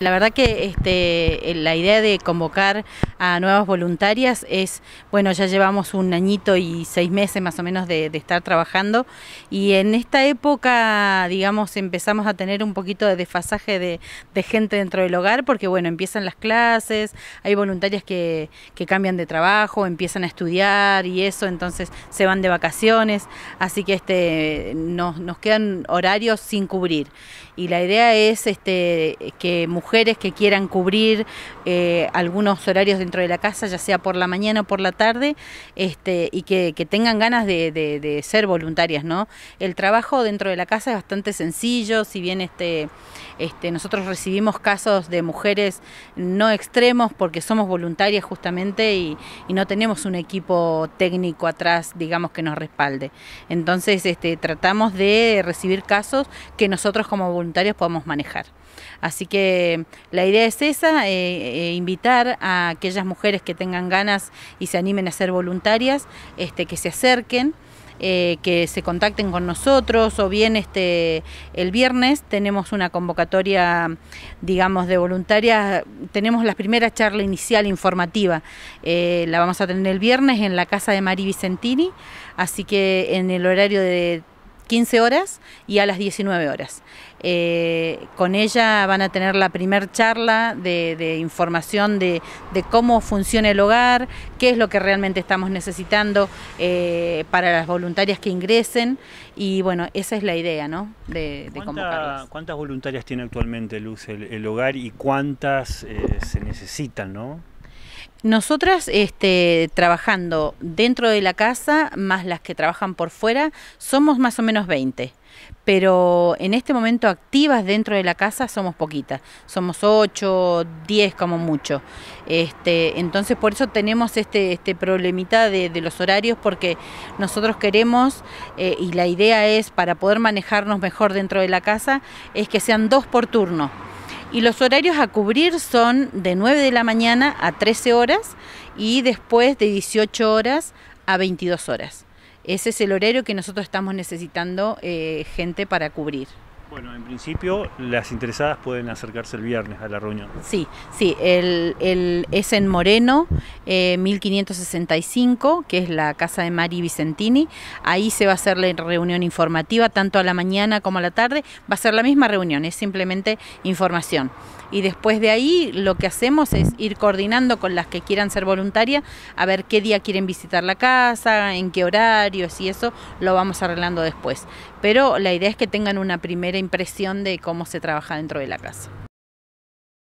La verdad que este, la idea de convocar a nuevas voluntarias es, bueno, ya llevamos un añito y seis meses más o menos de, estar trabajando y en esta época, digamos, empezamos a tener un poquito de desfasaje de, gente dentro del hogar porque, bueno, empiezan las clases, hay voluntarias que, cambian de trabajo, empiezan a estudiar y eso, entonces se van de vacaciones, así que este, nos, nos quedan horarios sin cubrir y la idea es este, que mujeres mujeres que quieran cubrir eh, algunos horarios dentro de la casa, ya sea por la mañana o por la tarde, este, y que, tengan ganas de, ser voluntarias, ¿no? El trabajo dentro de la casa es bastante sencillo, si bien este, este, nosotros recibimos casos de mujeres no extremos porque somos voluntarias justamente y, no tenemos un equipo técnico atrás, digamos, que nos respalde. Entonces, este, tratamos de recibir casos que nosotros como voluntarios podamos manejar. Así que la idea es esa, eh, eh, invitar a aquellas mujeres que tengan ganas y se animen a ser voluntarias, este, que se acerquen. Eh, que se contacten con nosotros o bien este el viernes tenemos una convocatoria digamos de voluntarias tenemos la primera charla inicial informativa la vamos a tener el viernes en la casa de Mari Vicentini así que en el horario de 15 horas y a las 19 horas. Eh, con ella van a tener la primer charla de, información de, cómo funciona el hogar, qué es lo que realmente estamos necesitando eh, para las voluntarias que ingresen y bueno, esa es la idea, ¿no? De, de ¿Cuántas voluntarias tiene actualmente Luz el, hogar y cuántas eh, se necesitan, no? Nosotras este, trabajando dentro de la casa, más las que trabajan por fuera, somos más o menos 20. Pero en este momento activas dentro de la casa somos poquitas, somos 8, 10 como mucho. Este, entonces por eso tenemos este, este problemita de, los horarios porque nosotros queremos eh, y la idea es para poder manejarnos mejor dentro de la casa es que sean dos por turno y los horarios a cubrir son de 9 de la mañana a 13 horas y después de 18 horas a 22 horas. Ese es el horario que nosotros estamos necesitando eh, gente para cubrir. Bueno, en principio las interesadas pueden acercarse el viernes a la reunión. Sí, sí, el, el, es en Moreno, 1565, eh, que es la casa de Mari Vicentini. Ahí se va a hacer la reunión informativa, tanto a la mañana como a la tarde. Va a ser la misma reunión, es simplemente información. Y después de ahí lo que hacemos es ir coordinando con las que quieran ser voluntarias, a ver qué día quieren visitar la casa, en qué horarios y eso lo vamos arreglando después. Pero la idea es que tengan una primera impresión de cómo se trabaja dentro de la casa.